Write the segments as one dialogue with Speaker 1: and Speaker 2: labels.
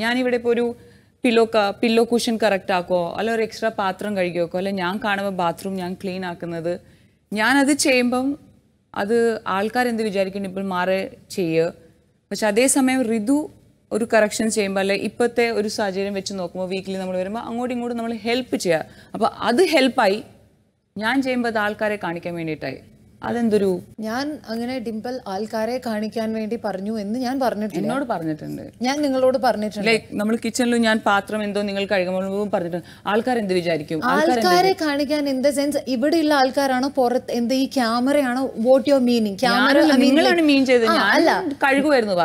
Speaker 1: ഞാനിവിടെ ഇപ്പോൾ ഒരു പില്ലോ പില്ലോ കുഷൻ കറക്റ്റ് ആക്കുമോ അല്ല ഒരു എക്സ്ട്രാ പാത്രം കഴുകിയൊക്കെ അല്ലെ ഞാൻ കാണുമ്പോൾ ബാത്റൂം ഞാൻ ക്ലീൻ ആക്കുന്നത് ഞാനത് ചെയ്യുമ്പം അത് ആൾക്കാരെന്ത് വിചാരിക്കുന്നു ഇപ്പോൾ മാറി ചെയ്യുക പക്ഷെ അതേസമയം ഋതു ഒരു കറക്ഷൻ ചെയ്യുമ്പോൾ അല്ലെ ഇപ്പോഴത്തെ ഒരു സാഹചര്യം വെച്ച് നോക്കുമ്പോൾ വീക്കിലി നമ്മൾ വരുമ്പോൾ അങ്ങോട്ടും ഇങ്ങോട്ടും നമ്മൾ ഹെൽപ്പ് ചെയ്യുക അപ്പോൾ അത് ഹെൽപ്പായി ഞാൻ ചെയ്യുമ്പോൾ അത് ആൾക്കാരെ കാണിക്കാൻ വേണ്ടിയിട്ടായി
Speaker 2: അതെന്തൊരു ഞാൻ അങ്ങനെ ഡിംപിൾ ആൾക്കാരെ കാണിക്കാൻ വേണ്ടി പറഞ്ഞു എന്ന് ഞാൻ പറഞ്ഞിട്ടുണ്ട് എന്നോട് പറഞ്ഞിട്ടുണ്ട് ഞാൻ നിങ്ങളോട് പറഞ്ഞിട്ടുണ്ട്
Speaker 1: നമ്മൾ കിച്ചണിൽ ഞാൻ പാത്രം എന്തോ നിങ്ങൾ കഴുകുമ്പോൾ പറഞ്ഞിട്ടുണ്ട് ആൾക്കാർ എന്ത് വിചാരിക്കും ആൾക്കാരെ
Speaker 2: കാണിക്കാൻ ഇൻ ദ സെൻസ് ഇവിടെയുള്ള ആൾക്കാരാണോ പുറത്ത് എന്ത് ഈ ക്യാമറയാണോ വാട്ട് യുവർ മീനിങ് ക്യാമറ നിങ്ങളാണ് മീൻ ചെയ്തത് അല്ല കഴുകുമായിരുന്നു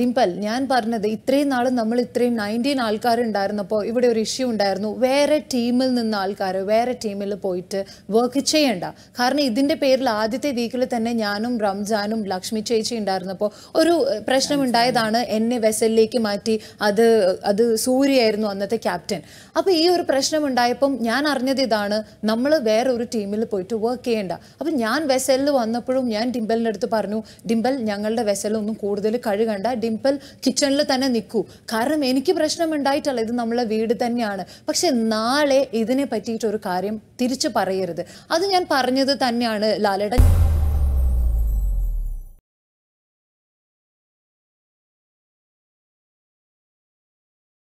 Speaker 2: ഡിംപിൾ ഞാൻ പറഞ്ഞത് ഇത്രയും നാൾ നമ്മൾ ഇത്രയും നയൻറ്റീൻ ആൾക്കാർ ഉണ്ടായിരുന്നപ്പോൾ ഇവിടെ ഒരു ഇഷ്യൂ ഉണ്ടായിരുന്നു വേറെ ടീമിൽ നിന്ന് ആൾക്കാർ വേറെ ടീമിൽ പോയിട്ട് വർക്ക് ചെയ്യണ്ട കാരണം ഇതിന്റെ പേരിൽ ആദ്യം ആദ്യത്തെ വീക്കിൽ തന്നെ ഞാനും റംജാനും ലക്ഷ്മി ചേച്ചി ഉണ്ടായിരുന്നപ്പോൾ ഒരു പ്രശ്നമുണ്ടായതാണ് എന്നെ വെസലിലേക്ക് മാറ്റി അത് അത് സൂര്യയായിരുന്നു അന്നത്തെ ക്യാപ്റ്റൻ അപ്പോൾ ഈ ഒരു പ്രശ്നമുണ്ടായപ്പം ഞാൻ അറിഞ്ഞത് ഇതാണ് നമ്മൾ വേറെ ഒരു ടീമിൽ പോയിട്ട് വർക്ക് ചെയ്യേണ്ട അപ്പം ഞാൻ വെസലിൽ വന്നപ്പോഴും ഞാൻ ഡിംബലിൻ്റെ അടുത്ത് പറഞ്ഞു ഡിംബൽ ഞങ്ങളുടെ വെസലൊന്നും കൂടുതൽ കഴുകണ്ട ഡിംബൽ കിച്ചണിൽ തന്നെ നിൽക്കൂ കാരണം എനിക്ക് പ്രശ്നം ഉണ്ടായിട്ടല്ല ഇത് നമ്മളെ വീട് തന്നെയാണ് പക്ഷെ നാളെ ഇതിനെ പറ്റിയിട്ടൊരു കാര്യം തിരിച്ചു പറയരുത് അത് ഞാൻ പറഞ്ഞത് തന്നെയാണ് ലാലേട്ടൻ